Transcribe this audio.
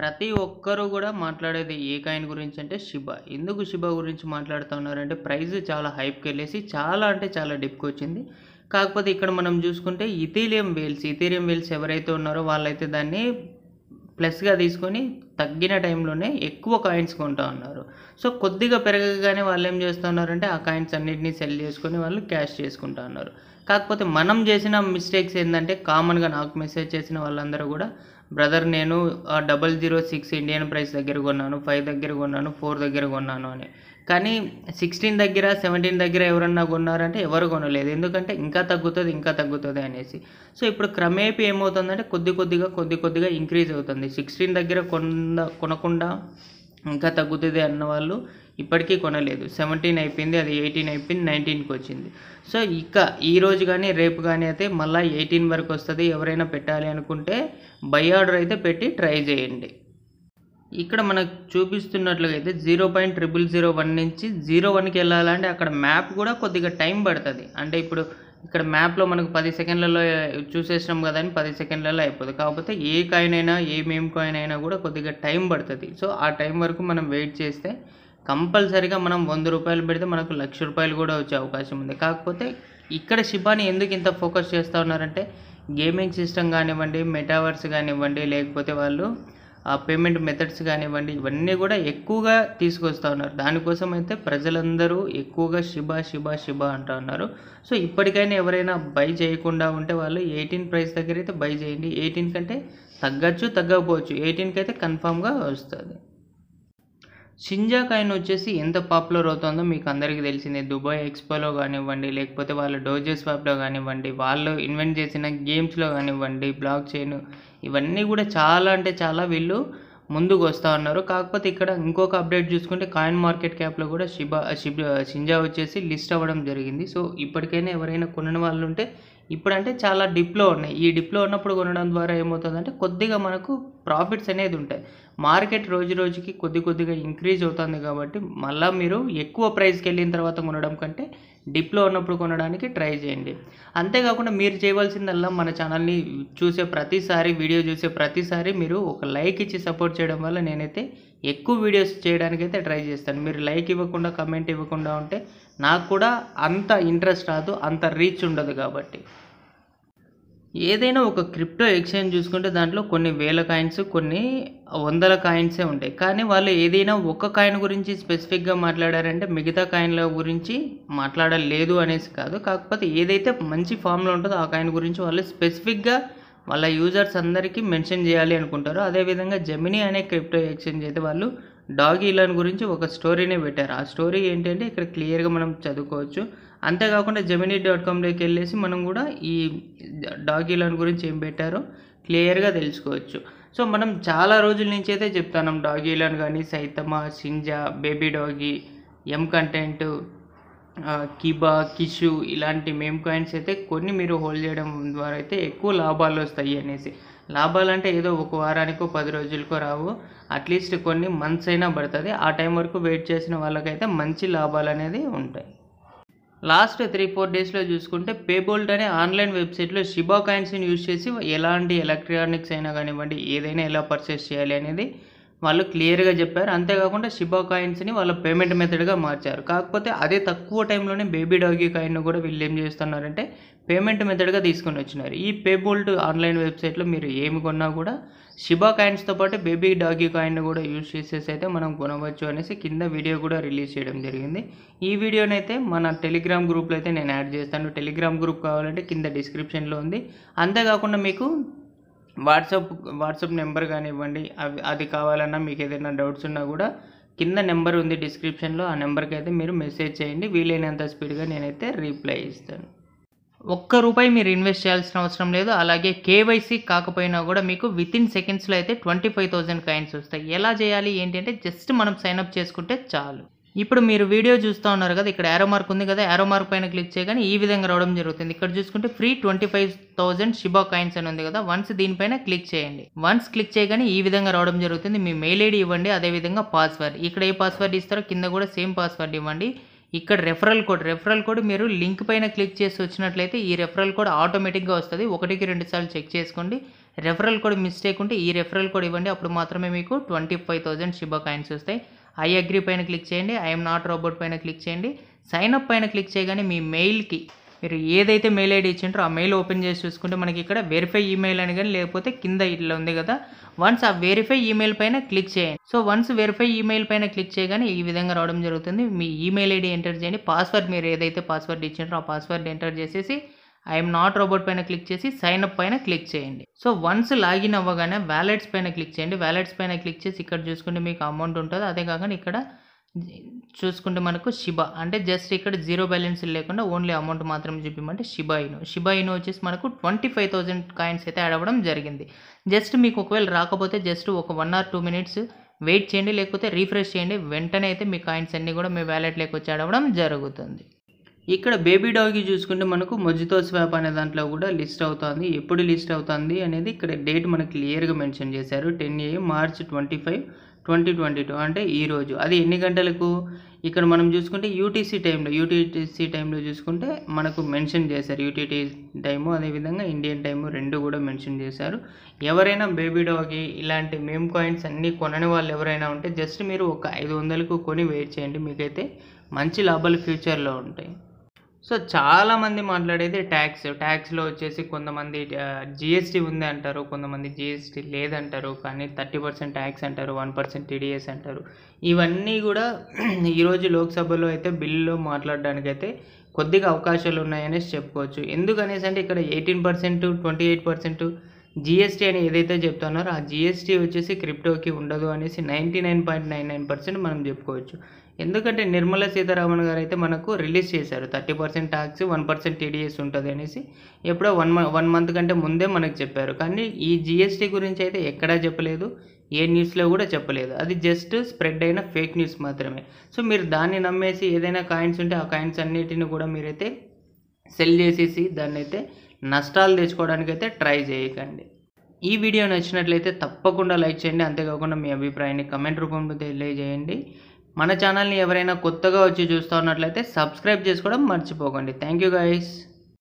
ప్రతి ఒక్కరు కూడా మాట్లాడేది ఏ కాయిన్ గురించి అంటే శిబ ఎందుకు శిబ గురించి మాట్లాడుతూ ఉన్నారంటే ప్రైజ్ చాలా హైప్కి వెళ్ళేసి చాలా అంటే చాలా డిప్కి వచ్చింది కాకపోతే ఇక్కడ మనం చూసుకుంటే ఇథీలియం వేల్స్ ఇథీలియం వేల్స్ ఎవరైతే ఉన్నారో వాళ్ళైతే దాన్ని ప్లస్గా తీసుకొని తగ్గిన టైంలోనే ఎక్కువ కాయిన్స్ కొంటూ ఉన్నారు సో కొద్దిగా పెరగగానే వాళ్ళు ఏం చేస్తున్నారంటే ఆ కాయిన్స్ అన్నింటినీ సెల్ చేసుకొని వాళ్ళు క్యాష్ చేసుకుంటా ఉన్నారు కాకపోతే మనం చేసిన మిస్టేక్స్ ఏంటంటే కామన్గా నాకు మెసేజ్ చేసిన వాళ్ళందరూ కూడా బ్రదర్ నేను double zero six Indian price దగ్గర కొన్నాను ఫైవ్ దగ్గర కొన్నాను ఫోర్ దగ్గర కొన్నాను అని కానీ సిక్స్టీన్ దగ్గర సెవెంటీన్ దగ్గర ఎవరన్నా కొన్నారంటే ఎవరు కొనలేదు ఎందుకంటే ఇంకా తగ్గుతుంది ఇంకా తగ్గుతుంది అనేసి సో ఇప్పుడు క్రమేపీ ఏమవుతుందంటే కొద్ది కొద్దిగా కొద్ది కొద్దిగా ఇంక్రీజ్ అవుతుంది సిక్స్టీన్ దగ్గర కొన్న కొనకుండా ఇంకా తగ్గుతుంది అన్న వాళ్ళు ఇప్పటికీ కొనలేదు సెవెంటీన్ అయిపోయింది అది ఎయిటీన్ అయిపోయింది నైన్టీన్కి వచ్చింది సో ఇక ఈ రోజు కానీ రేపు కానీ అయితే మళ్ళీ ఎయిటీన్ వరకు వస్తుంది ఎవరైనా పెట్టాలి అనుకుంటే బై ఆర్డర్ అయితే పెట్టి ట్రై చేయండి ఇక్కడ మనకు చూపిస్తున్నట్లుగా అయితే zero point triple zero one నుంచి జీరో వన్కి వెళ్ళాలంటే అక్కడ మ్యాప్ కూడా కొద్దిగా టైం పడుతుంది అంటే ఇప్పుడు ఇక్కడ మ్యాప్లో మనకు పది సెకండ్లలో చూసేసినాం కదా అని పది సెకండ్లలో అయిపోతుంది కాకపోతే ఏ కాయిన్ అయినా ఏమేం కాయిన్ అయినా కూడా కొద్దిగా టైం పడుతుంది సో ఆ టైం వరకు మనం వెయిట్ చేస్తే కంపల్సరిగా మనం వంద రూపాయలు పెడితే మనకు లక్ష రూపాయలు కూడా వచ్చే అవకాశం ఉంది కాకపోతే ఇక్కడ శిబాని ఎందుకు ఇంత ఫోకస్ చేస్తూ ఉన్నారంటే గేమింగ్ సిస్టమ్ కానివ్వండి మెటావర్స్ కానివ్వండి లేకపోతే వాళ్ళు ఆ పేమెంట్ మెథడ్స్ కానివ్వండి ఇవన్నీ కూడా ఎక్కువగా తీసుకొస్తూ ఉన్నారు దానికోసం అయితే ప్రజలందరూ ఎక్కువగా శిబా శిబా శిబా అంటూ ఉన్నారు సో ఇప్పటికైనా ఎవరైనా బై చేయకుండా ఉంటే వాళ్ళు ఎయిటీన్ ప్రైస్ దగ్గర అయితే బై చేయండి ఎయిటీన్ కంటే తగ్గచ్చు తగ్గకపోవచ్చు ఎయిటీన్కి అయితే కన్ఫామ్గా వస్తుంది షింజా కాయిన్ వచ్చేసి ఎంత పాపులర్ అవుతుందో మీకు అందరికీ తెలిసిందే దుబాయ్ ఎక్స్పోలో కానివ్వండి లేకపోతే వాళ్ళ డోజెస్ వాప్లో కానివ్వండి వాళ్ళు ఇన్వెంట్ చేసిన గేమ్స్లో కానివ్వండి బ్లాక్ చైన్ ఇవన్నీ కూడా చాలా అంటే చాలా వీళ్ళు ముందుకు వస్తూ ఉన్నారు కాకపోతే ఇక్కడ ఇంకొక అప్డేట్ చూసుకుంటే కాయిన్ మార్కెట్ క్యాప్లో కూడా షిబా షిబ్ షింజా వచ్చేసి లిస్ట్ అవ్వడం జరిగింది సో ఇప్పటికైనా ఎవరైనా కొనని వాళ్ళు ఉంటే ఇప్పుడంటే చాలా డిప్లో ఉన్నాయి ఈ డిప్లో ఉన్నప్పుడు కొనడం ద్వారా ఏమవుతుందంటే కొద్దిగా మనకు ప్రాఫిట్స్ అనేది ఉంటాయి మార్కెట్ రోజు రోజుకి కొద్ది కొద్దిగా ఇంక్రీజ్ అవుతుంది కాబట్టి మళ్ళీ మీరు ఎక్కువ ప్రైస్కి వెళ్ళిన తర్వాత కొనడం కంటే డిప్లో ఉన్నప్పుడు కొనడానికి ట్రై చేయండి అంతేకాకుండా మీరు చేయవలసిందల్లా మన ఛానల్ని చూసే ప్రతిసారి వీడియో చూసే ప్రతిసారి మీరు ఒక లైక్ ఇచ్చి సపోర్ట్ చేయడం వల్ల నేనైతే ఎక్కువ వీడియోస్ చేయడానికైతే ట్రై చేస్తాను మీరు లైక్ ఇవ్వకుండా కమెంట్ ఇవ్వకుండా ఉంటే నాకు కూడా అంత ఇంట్రెస్ట్ రాదు అంత రీచ్ ఉండదు కాబట్టి ఏదైనా ఒక క్రిప్టో ఎక్స్చేంజ్ చూసుకుంటే దాంట్లో కొన్ని వేల కాయిన్స్ కొన్ని వందల కాయిన్సే ఉంటాయి కానీ వాళ్ళు ఏదైనా ఒక కాయిన్ గురించి స్పెసిఫిక్గా మాట్లాడారంటే మిగతా కాయిన్ల గురించి మాట్లాడలేదు అనేసి కాదు కాకపోతే ఏదైతే మంచి ఫామ్లో ఉంటుందో ఆ కాయిన్ గురించి వాళ్ళు స్పెసిఫిక్గా వాళ్ళ యూజర్స్ అందరికీ మెన్షన్ చేయాలి అనుకుంటారు అదేవిధంగా జెమినీ అనే క్రిప్టో ఎక్స్చేంజ్ అయితే వాళ్ళు డాగీ ఇలాన్ గురించి ఒక స్టోరీనే పెట్టారు ఆ స్టోరీ ఏంటంటే ఇక్కడ క్లియర్గా మనం చదువుకోవచ్చు అంతేకాకుండా జమినీ డాట్ కామ్లోకి వెళ్ళేసి మనం కూడా ఈ లోన్ గురించి ఏం పెట్టారో క్లియర్గా తెలుసుకోవచ్చు సో మనం చాలా రోజుల నుంచి అయితే డాగీ డాగీలను కానీ సైతమా సింజా బేబీ డాగీ ఎం కంటెంట్ కిబా కిషు ఇలాంటి మేమ్ కాయిన్స్ అయితే కొన్ని మీరు హోల్డ్ చేయడం ద్వారా అయితే ఎక్కువ లాభాలు వస్తాయి అనేసి లాభాలు అంటే ఏదో ఒక వారానికో పది రోజులకో రావు అట్లీస్ట్ కొన్ని మంత్స్ అయినా పడుతుంది ఆ టైం వరకు వెయిట్ చేసిన వాళ్ళకైతే మంచి లాభాలు అనేది ఉంటాయి లాస్ట్ త్రీ ఫోర్ డేస్లో చూసుకుంటే పేబోల్ట్ అనే ఆన్లైన్ వెబ్సైట్లో షిబా కాయిన్స్ని యూజ్ చేసి ఎలాంటి ఎలక్ట్రానిక్స్ అయినా కానివ్వండి ఏదైనా ఎలా పర్చేస్ చేయాలి అనేది వాళ్ళు క్లియర్గా చెప్పారు అంతేకాకుండా షిబా కాయిన్స్ని వాళ్ళ పేమెంట్ మెథడ్గా మార్చారు కాకపోతే అదే తక్కువ టైంలోనే బేబీ డాగీ కాయిన్ను కూడా వీళ్ళు ఏం చేస్తున్నారంటే పేమెంట్ మెథడ్గా తీసుకొని వచ్చినారు ఈ పేబోల్డ్ ఆన్లైన్ వెబ్సైట్లో మీరు ఏమి కొన్నా కూడా షిబా కాయిన్స్తో పాటు బేబీ డాగీ కాయిన్ను కూడా యూజ్ చేసేసి అయితే మనం కొనవచ్చు అనేసి కింద వీడియో కూడా రిలీజ్ చేయడం జరిగింది ఈ వీడియోనైతే మన టెలిగ్రామ్ గ్రూప్లో అయితే నేను యాడ్ చేస్తాను టెలిగ్రామ్ గ్రూప్ కావాలంటే కింద డిస్క్రిప్షన్లో ఉంది అంతేకాకుండా మీకు వాట్సాప్ వాట్సాప్ నెంబర్ కానివ్వండి అవి అది కావాలన్నా మీకు ఏదైనా డౌట్స్ ఉన్నా కూడా కింద నెంబర్ ఉంది డిస్క్రిప్షన్లో ఆ నెంబర్కి అయితే మీరు మెసేజ్ చేయండి వీలైనంత స్పీడ్గా నేనైతే రీప్లై ఇస్తాను ఒక్క రూపాయి మీరు ఇన్వెస్ట్ చేయాల్సిన అవసరం లేదు అలాగే కేవైసీ కాకపోయినా కూడా మీకు విత్ ఇన్ సెకండ్స్లో అయితే ట్వంటీ ఫైవ్ థౌసండ్ కాయిన్స్ వస్తాయి ఎలా చేయాలి ఏంటంటే జస్ట్ మనం సైన్ అప్ చేసుకుంటే చాలు ఇప్పుడు మీరు వీడియో చూస్తూ ఉన్నారు కదా ఇక్కడ యారో మార్క్ ఉంది కదా యారో మార్క్ పైన క్లిక్ చేయగానే ఈ విధంగా రావడం జరుగుతుంది ఇక్కడ చూసుకుంటే free twenty five thousand Shiba coins అని ఉంది కదా వన్స్ దీనిపైన క్లిక్ చేయండి వన్స్ క్లిక్ చేయగానే ఈ విధంగా రావడం జరుగుతుంది మీ మెయిల్ ఐడి ఇవ్వండి అదేవిధంగా పాస్వర్డ్ ఇక్కడ ఏ పాస్వర్డ్ ఇస్తారో కింద కూడా సేమ్ పాస్వర్డ్ ఇవ్వండి ఇక్కడ రెఫరల్ కోడ్ రెఫరల్ కోడ్ మీరు లింక్ పైన క్లిక్ చేసి వచ్చినట్లయితే ఈ రెఫరల్ కోడ్ ఆటోమేటిక్గా వస్తుంది ఒకటికి రెండు సార్లు చెక్ చేసుకోండి రెఫరల్ కోడ్ మిస్టేక్ ఉంటే ఈ రెఫరల్ కోడ్ ఇవ్వండి అప్పుడు మాత్రమే మీకు twenty five thousand Shiba coins వస్తాయి ఐ అగ్రి పైన క్లిక్ చేయండి ఐఎమ్ నాట్ రోబోట్ పైన క్లిక్ చేయండి సైన్అప్ పైన క్లిక్ చేయగానే మీ మెయిల్కి మీరు ఏదైతే మెయిల్ ఐడి ఇచ్చింటారో ఆ మెయిల్ ఓపెన్ చేసి చూసుకుంటే మనకి ఇక్కడ వెరిఫై ఈమెయిల్ అని కానీ లేకపోతే కింద ఇట్లా ఉంది కదా వన్స్ ఆ వెరిఫై ఈమెయిల్ పైన క్లిక్ చేయండి సో వన్స్ వెరిఫై ఈమెయిల్ పైన క్లిక్ చేయగానే ఈ విధంగా రావడం జరుగుతుంది మీ ఈమెయిల్ ఐడి ఎంటర్ చేయండి పాస్వర్డ్ మీరు ఏదైతే పాస్వర్డ్ ఇచ్చింటారో ఆ పాస్వర్డ్ ఎంటర్ చేసేసి ఐఎమ్ నాట్ రోబోట్ పైన క్లిక్ చేసి సైన్అప్ పైన క్లిక్ చేయండి సో వన్స్ లాగిన్ అవ్వగానే వ్యాలెట్స్ పైన క్లిక్ చేయండి వ్యాలెట్స్ పైన క్లిక్ చేసి ఇక్కడ చూసుకుంటే మీకు అమౌంట్ ఉంటుంది అదే కాకుండా ఇక్కడ చూసుకుంటే మనకు షిబా అంటే జస్ట్ ఇక్కడ జీరో బ్యాలెన్స్ లేకుండా ఓన్లీ అమౌంట్ మాత్రం చూపిమంటే షిబా ఇను షిబా ఇను వచ్చేసి మనకు ట్వంటీ ఫైవ్ థౌజండ్ కాయిన్స్ అయితే యాడ్ అవ్వడం జరిగింది జస్ట్ మీకు ఒకవేళ రాకపోతే జస్ట్ ఒక one or two minutes wait చేయండి లేకపోతే రీఫ్రెష్ చేయండి వెంటనే అయితే మీ కాయిన్స్ అన్నీ కూడా మీ వ్యాలెట్లోకి వచ్చి అడవడం జరుగుతుంది ఇక్కడ బేబీ డాగి చూసుకుంటే మనకు మజ్జితో స్వాప్ అనే దాంట్లో కూడా లిస్ట్ అవుతుంది ఎప్పుడు లిస్ట్ అవుతుంది అనేది ఇక్కడ డేట్ మనకు క్లియర్గా మెన్షన్ చేశారు ten A March twenty five twenty twenty two అంటే ఈరోజు అది ఎన్ని గంటలకు ఇక్కడ మనం చూసుకుంటే యూటీసీ టైంలో యూటీసీ టైంలో చూసుకుంటే మనకు మెన్షన్ చేశారు యూటీటీ టైము అదేవిధంగా ఇండియన్ టైము రెండు కూడా మెన్షన్ చేశారు ఎవరైనా బేబీ డాగి ఇలాంటి మేమ్ కాయిన్స్ అన్నీ కొనని వాళ్ళు ఎవరైనా ఉంటే జస్ట్ మీరు ఒక ఐదు వందలకు కొని వెయిట్ చేయండి మీకైతే మంచి లాభాలు ఫ్యూచర్లో ఉంటాయి సో చాలామంది మాట్లాడేది ట్యాక్స్ ట్యాక్స్లో వచ్చేసి కొంతమంది జిఎస్టీ ఉంది అంటారు కొంతమంది జిఎస్టీ లేదంటారు కానీ థర్టీ పర్సెంట్ ట్యాక్స్ అంటారు వన్ పర్సెంట్ టీడీఎస్ అంటారు ఇవన్నీ కూడా ఈరోజు లోక్సభలో అయితే బిల్లులో అయితే కొద్దిగా అవకాశాలు ఉన్నాయనేసి చెప్పుకోవచ్చు ఎందుకనేసి అంటే ఇక్కడ eighteen percent twenty eight percent GST అని ఏదైతే చెప్తున్నారో ఆ జిఎస్టీ వచ్చేసి క్రిప్టోకి ఉండదు అనేసి ninety nine point nine nine percent మనం చెప్పుకోవచ్చు ఎందుకంటే నిర్మలా సీతారామన్ గారు అయితే మనకు రిలీజ్ చేశారు thirty percent tax one percent TDS ఉంటుంది అనేసి ఎప్పుడో వన్ వన్ మంత్ కంటే ముందే మనకు చెప్పారు కానీ ఈ జిఎస్టీ గురించి అయితే ఎక్కడా చెప్పలేదు ఏ న్యూస్లో కూడా చెప్పలేదు అది జస్ట్ స్ప్రెడ్ అయిన ఫేక్ న్యూస్ మాత్రమే సో మీరు దాన్ని నమ్మేసి ఏదైనా కాయిన్స్ ఉంటే ఆ కాయిన్స్ అన్నిటిని కూడా మీరైతే సెల్ చేసేసి దాన్ని అయితే నష్టాలు తెచ్చుకోవడానికి అయితే ట్రై చేయకండి ఈ వీడియో నచ్చినట్లయితే తప్పకుండా లైక్ చేయండి అంతేకాకుండా మీ అభిప్రాయాన్ని కమెంట్ రూపంలో తెలియజేయండి మన ఛానల్ని ఎవరైనా కొత్తగా వచ్చి చూస్తూ ఉన్నట్లయితే సబ్స్క్రైబ్ చేసుకోవడం మర్చిపోకండి థ్యాంక్ యూ గైస్